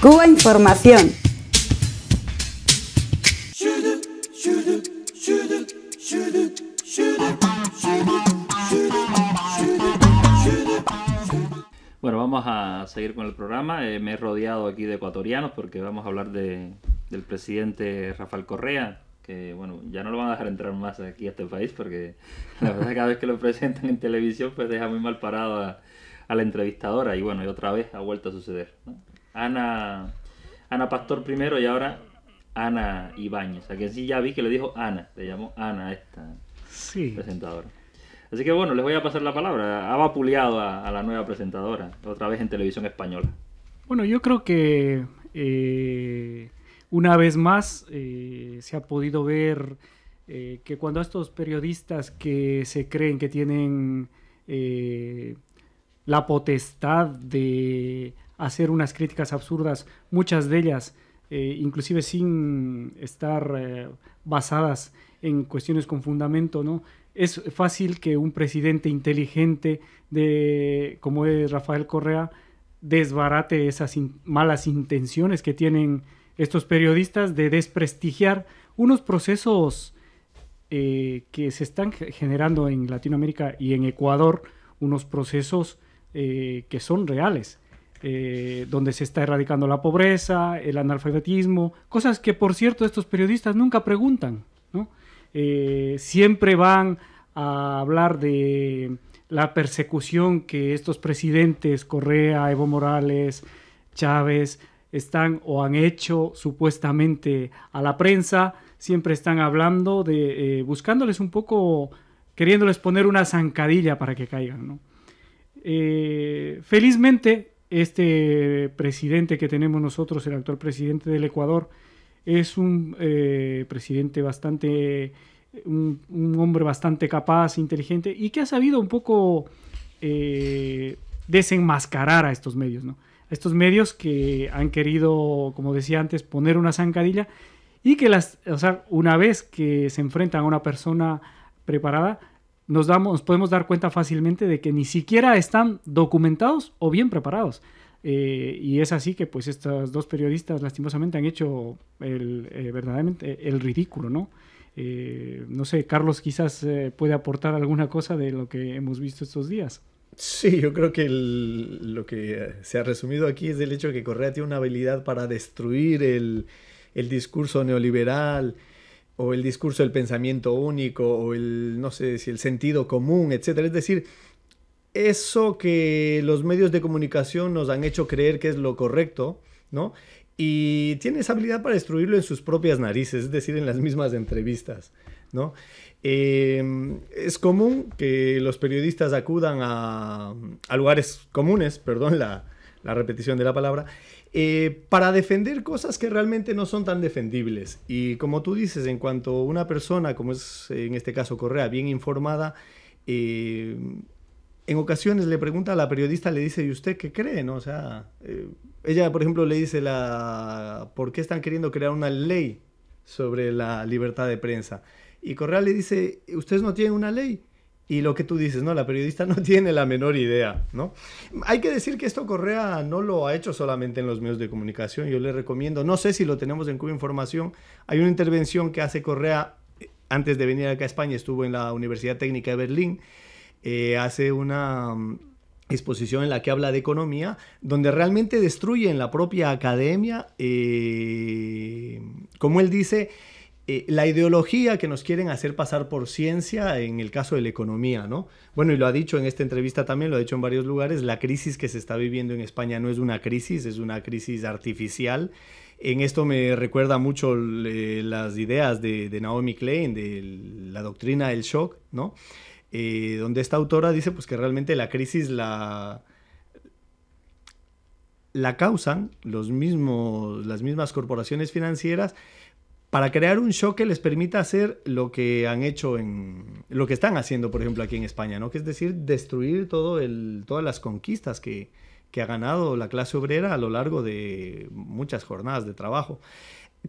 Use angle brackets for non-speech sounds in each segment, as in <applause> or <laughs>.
Cuba Información. Bueno, vamos a seguir con el programa. Eh, me he rodeado aquí de ecuatorianos porque vamos a hablar de, del presidente Rafael Correa, que bueno, ya no lo van a dejar entrar más aquí a este país porque <laughs> la verdad cada vez que lo presentan en televisión pues deja muy mal parado a, la entrevistadora y bueno, y otra vez ha vuelto a suceder. Ana, Ana Pastor primero y ahora Ana Ibáñez. que sí ya vi que le dijo Ana, le llamó Ana esta presentadora. Así que bueno, les voy a pasar la palabra. Ha vapuleado a, la nueva presentadora, otra vez en televisión española. Bueno, yo creo que eh, una vez más eh, se ha podido ver eh, que cuando estos periodistas que se creen que tienen la potestad de hacer unas críticas absurdas, muchas de ellas eh, inclusive sin estar eh, basadas en cuestiones con fundamento, ¿no? Es fácil que un presidente inteligente de, como es Rafael Correa desbarate esas malas intenciones que tienen estos periodistas de desprestigiar unos procesos eh, que se están generando en Latinoamérica y en Ecuador, unos procesos que son reales eh, donde se está erradicando la pobreza, el analfabetismo, cosas que por cierto estos periodistas nunca preguntan, eh, siempre van a hablar de la persecución que estos presidentes, Correa, Evo Morales, Chávez, están o han hecho supuestamente a la prensa, siempre están hablando de, eh, buscándoles un poco, queriéndoles poner una zancadilla para que caigan, ¿no? felizmente, este presidente que tenemos nosotros, el actual presidente del Ecuador, es un eh, presidente bastante, un, hombre bastante capaz, inteligente y que ha sabido un poco eh, desenmascarar a estos medios, ¿no? A estos medios que han querido, como decía antes, poner una zancadilla y que las, o sea, una vez que se enfrentan a una persona preparada, nos, damos, podemos dar cuenta fácilmente de que ni siquiera están documentados o bien preparados. Eh, y es así que pues estas dos periodistas lastimosamente han hecho el, eh, verdaderamente el ridículo, ¿no? Eh, no sé, Carlos quizás puede aportar alguna cosa de lo que hemos visto estos días. Sí, yo creo que lo que se ha resumido aquí es el hecho de que Correa tiene una habilidad para destruir el, el discurso neoliberal, o el discurso del pensamiento único, o el, no sé si el sentido común, etcétera. Es decir, eso que los medios de comunicación nos han hecho creer que es lo correcto, ¿no? Y tiene esa habilidad para destruirlo en sus propias narices, es decir, en las mismas entrevistas, ¿no? Eh, es común que los periodistas acudan a, lugares comunes, perdón la, la repetición de la palabra, eh, para defender cosas que realmente no son tan defendibles. Y como tú dices, en cuanto una persona, como es en este caso Correa, bien informada, eh, en ocasiones le pregunta a la periodista, le dice, ¿y usted qué cree? ¿No? O sea, eh, ella, por ejemplo, le dice, la, ¿por qué están queriendo crear una ley sobre la libertad de prensa? Y Correa le dice, ¿ustedes no tienen una ley? Y lo que tú dices, ¿no? La periodista <laughs> no tiene la menor idea, ¿no? Hay que decir que esto Correa no lo ha hecho solamente en los medios de comunicación. Yo le recomiendo, no sé si lo tenemos en Cuba Información, hay una intervención que hace Correa eh, antes de venir acá a España, estuvo en la Universidad Técnica de Berlín, eh, hace una mm, exposición en la que habla de economía, donde realmente destruyen la propia academia, eh, como él dice, eh, la ideología que nos quieren hacer pasar por ciencia en el caso de la economía, ¿no? Bueno, y lo ha dicho en esta entrevista también, lo ha dicho en varios lugares, la crisis que se está viviendo en España no es una crisis, es una crisis artificial. En esto me recuerda mucho las ideas de, Naomi Klein, de la doctrina del shock, ¿no? Eh, donde esta autora dice pues que realmente la crisis la, la causan los mismos, las mismas corporaciones financieras para crear un show que les permita hacer lo que han hecho en lo que están haciendo, por ejemplo, aquí en España, ¿no? Que es decir, destruir todo el, todas las conquistas que, ha ganado la clase obrera a lo largo de muchas jornadas de trabajo.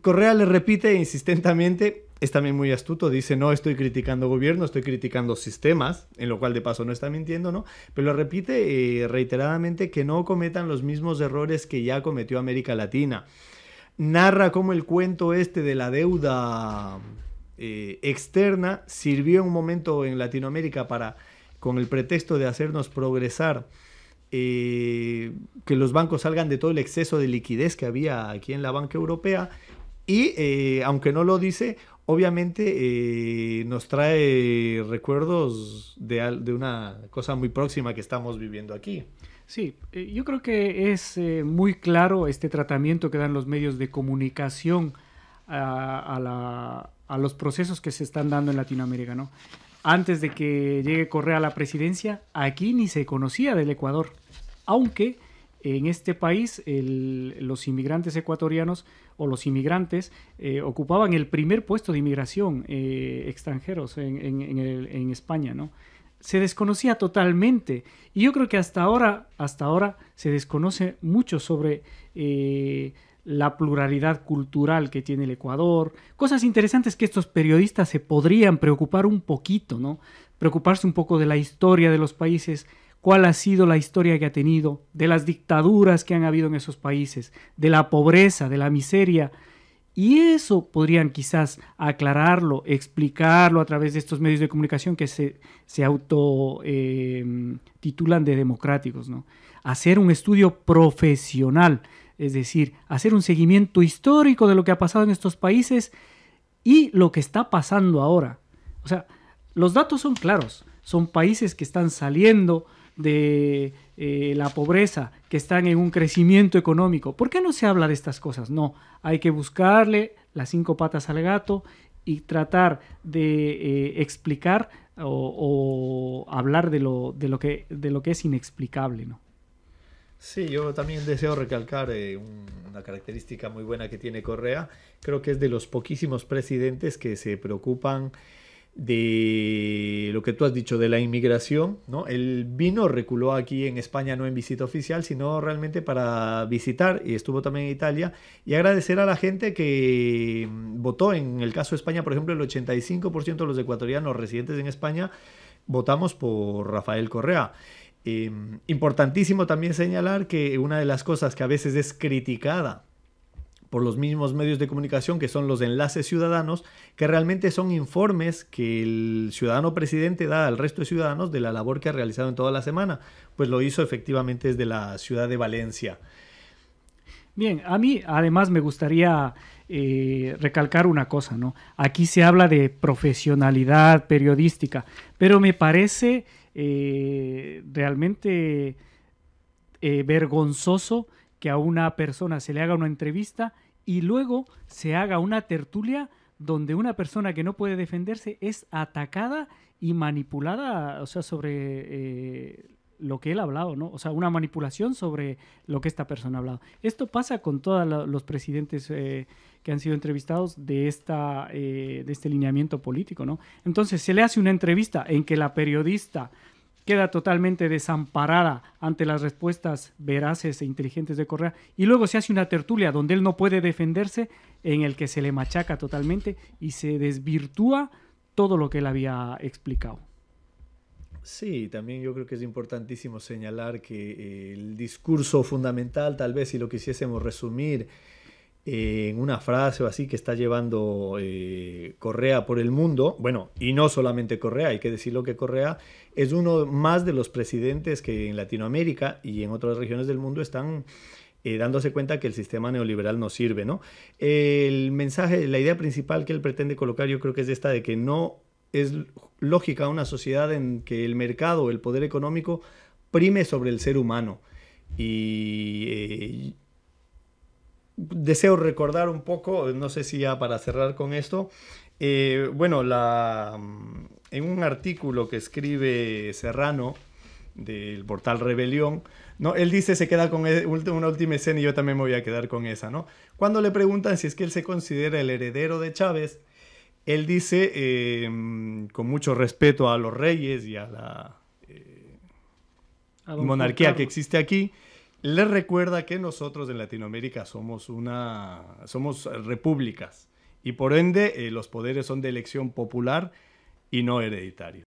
Correa le repite insistentemente, es también muy astuto, dice, no estoy criticando gobierno, estoy criticando sistemas, en lo cual de paso no está mintiendo, ¿no? Pero repite eh, reiteradamente que no cometan los mismos errores que ya cometió América Latina narra cómo el cuento este de la deuda eh, externa sirvió en un momento en Latinoamérica para, con el pretexto de hacernos progresar, eh, que los bancos salgan de todo el exceso de liquidez que había aquí en la banca europea. Y eh, aunque no lo dice, obviamente nos trae recuerdos de una cosa muy próxima que estamos viviendo aquí. Sí, eh, yo creo que es eh, muy claro este tratamiento que dan los medios de comunicación a, los procesos que se están dando en Latinoamérica, ¿no? Antes de que llegue Correa a la presidencia, aquí ni se conocía del Ecuador, aunque en este país los inmigrantes ecuatorianos o los inmigrantes eh, ocupaban el primer puesto de inmigración extranjeros en, en España, ¿no? se desconocía totalmente. Y yo creo que hasta ahora, hasta ahora se desconoce mucho sobre eh, la pluralidad cultural que tiene el Ecuador. Cosas interesantes que estos periodistas se podrían preocupar un poquito, ¿no? Preocuparse un poco de la historia de los países, cuál ha sido la historia que ha tenido, de las dictaduras que han habido en esos países, de la pobreza, de la miseria y eso podrían quizás aclararlo, explicarlo a través de estos medios de comunicación que se, se em, de democráticos, ¿no? Hacer un estudio profesional, es decir, hacer un seguimiento histórico de lo que ha pasado en estos países y lo que está pasando ahora. O sea, los datos son claros, son países que están saliendo de eh, la pobreza, que están en un crecimiento económico. ¿Por qué no se habla de estas cosas? No, hay que buscarle las cinco patas al gato y tratar de eh, explicar o, hablar de lo, de, lo que, de lo que es inexplicable, ¿no? Sí, yo también deseo recalcar eh, una característica muy buena que tiene Correa. Creo que es de los poquísimos presidentes que se preocupan de lo que tú has dicho de la inmigración, ¿no? Él vino, reculó aquí en España no en visita oficial, sino realmente para visitar y estuvo también en Italia y agradecer a la gente que mm, votó en el caso de España, por ejemplo, el 85% de los ecuatorianos residentes en España votamos por Rafael Correa. Em, importantísimo también señalar que una de las cosas que a veces es criticada por los mismos medios de comunicación que son los enlaces ciudadanos, que realmente son informes que el ciudadano presidente da al resto de ciudadanos de la labor que ha realizado en toda la semana. Pues lo hizo efectivamente desde la ciudad de Valencia. Bien, a mí además me gustaría eh, recalcar una cosa, ¿no? Aquí se habla de profesionalidad periodística, pero me parece eh, realmente eh, vergonzoso que a una persona se le haga una entrevista y luego se haga una tertulia donde una persona que no puede defenderse es atacada y manipulada, o sea, sobre eh, lo que él ha hablado, ¿no? O sea, una manipulación sobre lo que esta persona ha hablado. Esto pasa con todos los presidentes eh, que han sido entrevistados de, esta, eh, de este lineamiento político, ¿no? Entonces, se le hace una entrevista en que la periodista queda totalmente desamparada ante las respuestas veraces e inteligentes de Correa y luego se hace una tertulia donde él no puede defenderse, en el que se le machaca totalmente y se desvirtúa todo lo que él había explicado. Sí, también yo creo que es importantísimo señalar que el discurso fundamental, tal vez si lo quisiésemos resumir, en una frase o así que está llevando eh, Correa por el mundo, bueno, y no solamente Correa, hay que decirlo que Correa es uno más de los presidentes que en Latinoamérica y en otras regiones del mundo están eh, dándose cuenta que el sistema neoliberal no sirve, ¿no? El mensaje, la idea principal que él pretende colocar yo creo que es esta de que no es lógica una sociedad en que el mercado, el poder económico prime sobre el ser humano. Y eh, deseo recordar un poco, no sé si ya para cerrar con esto, eh, bueno, la, mm, en un artículo que escribe Serrano del portal Rebelión, él dice se queda con e-, una última escena y yo también me voy a quedar con esa, ¿no? Cuando le preguntan si es que él se considera el heredero de Chávez, él dice, eh, con mucho respeto a los reyes y a la eh, monarquía que existe aquí, les recuerda que nosotros en Latinoamérica somos una somos repúblicas y por ende eh, los poderes son de elección popular y no hereditario.